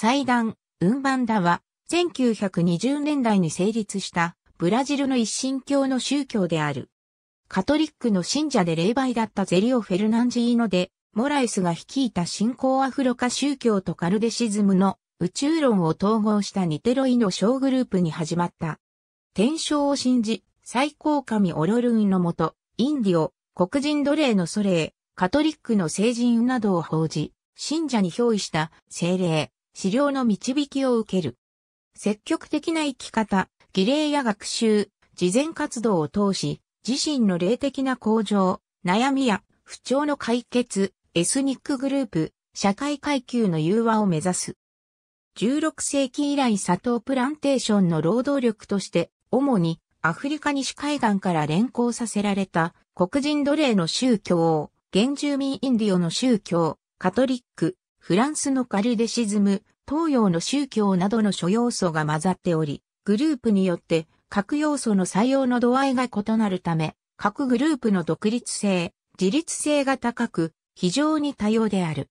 祭壇、運ンだは、1920年代に成立したブラジルの一神教の宗教である。カトリックの信者で霊媒だったゼリオ・フェルナンジーノで、モライスが率いた信仰アフロカ宗教とカルデシズムの宇宙論を統合したニテロイの小グループに始まった。天正を信じ、最高神オロルンのもと、インディオ、黒人奴隷のレ霊、カトリックの聖人などを報じ、信者に憑依した精霊、資料の導きを受ける。積極的な生き方、儀礼や学習、事前活動を通し、自身の霊的な向上、悩みや不調の解決、エスニックグループ、社会階級の融和を目指す。16世紀以来砂糖プランテーションの労働力として、主にアフリカ西海岸から連行させられた黒人奴隷の宗教を、原住民インディオの宗教、カトリック、フランスのカルデシズム、東洋の宗教などの諸要素が混ざっており、グループによって各要素の採用の度合いが異なるため、各グループの独立性、自立性が高く、非常に多様である。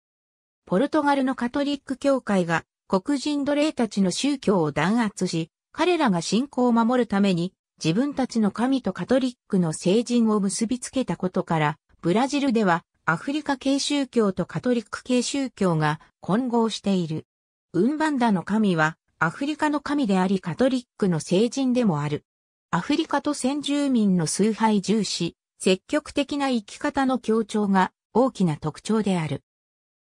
ポルトガルのカトリック教会が黒人奴隷たちの宗教を弾圧し、彼らが信仰を守るために自分たちの神とカトリックの聖人を結びつけたことから、ブラジルではアフリカ系宗教とカトリック系宗教が混合している。ウンバンダの神は、アフリカの神でありカトリックの聖人でもある。アフリカと先住民の崇拝重視、積極的な生き方の強調が大きな特徴である。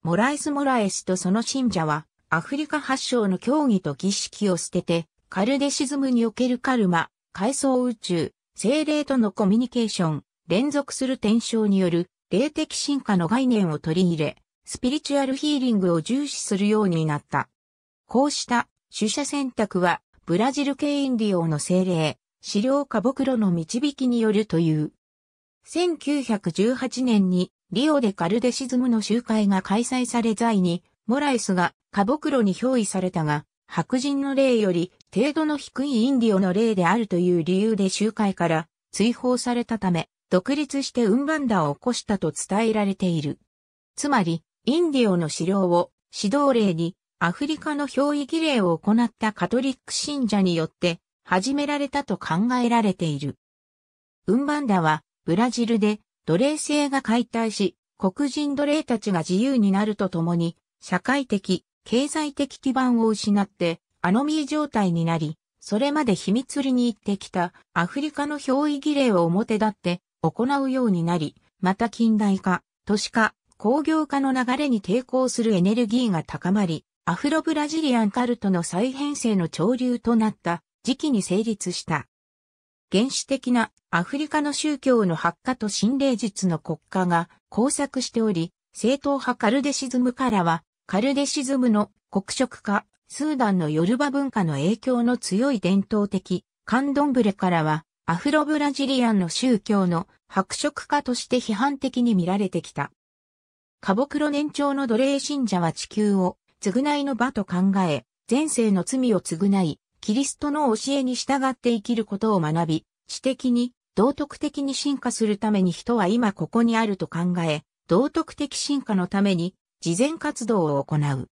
モライス・モラエスとその信者は、アフリカ発祥の教義と儀式を捨てて、カルデシズムにおけるカルマ、階層宇宙、精霊とのコミュニケーション、連続する転生による霊的進化の概念を取り入れ、スピリチュアルヒーリングを重視するようになった。こうした取捨選択はブラジル系インディオの精霊、資料カボクロの導きによるという。1918年にリオでカルデシズムの集会が開催され在に、モライスがカボクロに憑依されたが、白人の霊より程度の低いインディオの例であるという理由で集会から追放されたため、独立してウンバンダを起こしたと伝えられている。つまり、インディオの資料を指導例にアフリカの憑依儀礼を行ったカトリック信者によって始められたと考えられている。ウンバンダはブラジルで奴隷制が解体し、黒人奴隷たちが自由になるとともに、社会的、経済的基盤を失ってアノミー状態になり、それまで秘密裏に行ってきたアフリカの憑依儀礼を表立って行うようになり、また近代化、都市化、工業化の流れに抵抗するエネルギーが高まり、アフロブラジリアンカルトの再編成の潮流となった時期に成立した。原始的なアフリカの宗教の発火と心霊術の国家が交錯しており、正統派カルデシズムからは、カルデシズムの国色化、スーダンのヨルバ文化の影響の強い伝統的、カンドンブレからは、アフロブラジリアンの宗教の白色化として批判的に見られてきた。カボクロ年長の奴隷信者は地球を償いの場と考え、前世の罪を償い、キリストの教えに従って生きることを学び、知的に、道徳的に進化するために人は今ここにあると考え、道徳的進化のために、慈善活動を行う。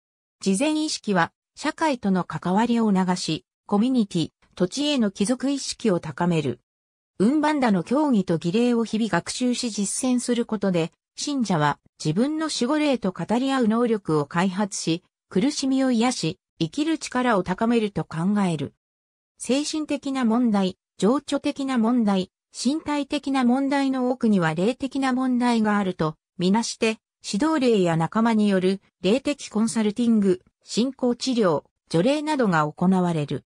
事前意識は、社会との関わりを促し、コミュニティ、土地への帰属意識を高める。運搬だの教義と儀礼を日々学習し実践することで、信者は自分の守護霊と語り合う能力を開発し、苦しみを癒し、生きる力を高めると考える。精神的な問題、情緒的な問題、身体的な問題の多くには霊的な問題があると、みなして、指導霊や仲間による霊的コンサルティング、進行治療、除霊などが行われる。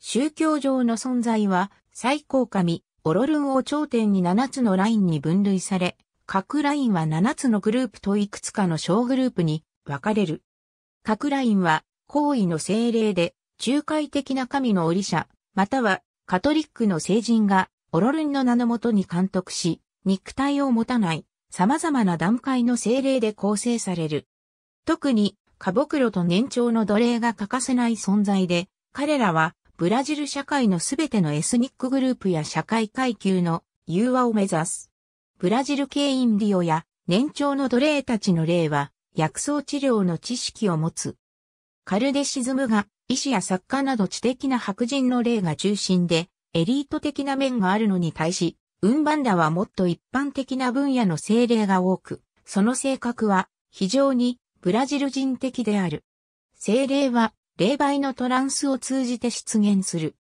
宗教上の存在は、最高神、オロルンを頂点に7つのラインに分類され、各ラインは7つのグループといくつかの小グループに分かれる。各ラインは、皇位の精霊で、仲介的な神の折者、または、カトリックの聖人が、オロルンの名のもとに監督し、肉体を持たない、様々な段階の精霊で構成される。特に、カボクロと年長の奴隷が欠かせない存在で、彼らは、ブラジル社会のすべてのエスニックグループや社会階級の融和を目指す。ブラジル系インディオや年長の奴隷たちの例は薬草治療の知識を持つ。カルデシズムが医師や作家など知的な白人の例が中心で、エリート的な面があるのに対し、ウンバンダはもっと一般的な分野の精霊が多く、その性格は非常にブラジル人的である。精霊は霊媒のトランスを通じて出現する。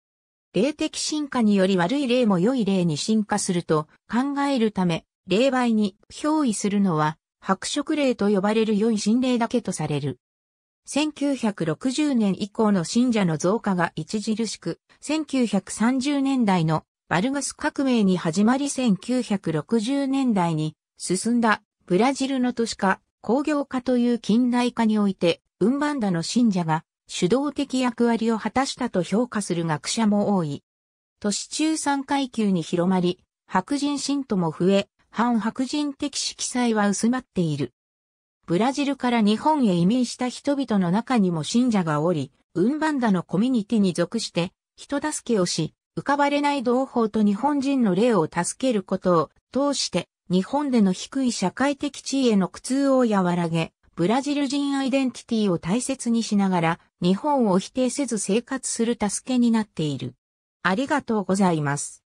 霊的進化により悪い霊も良い霊に進化すると考えるため、霊媒に憑依するのは白色霊と呼ばれる良い心霊だけとされる。1960年以降の信者の増加が著しく、1930年代のバルガス革命に始まり1960年代に進んだブラジルの都市化、工業化という近代化において、ウンバンダの信者が主導的役割を果たしたと評価する学者も多い。都市中産階級に広まり、白人信徒も増え、反白人的色彩は薄まっている。ブラジルから日本へ移民した人々の中にも信者がおり、ウンバンダのコミュニティに属して、人助けをし、浮かばれない同胞と日本人の霊を助けることを通して、日本での低い社会的地位への苦痛を和らげ、ブラジル人アイデンティティを大切にしながら、日本を否定せず生活する助けになっている。ありがとうございます。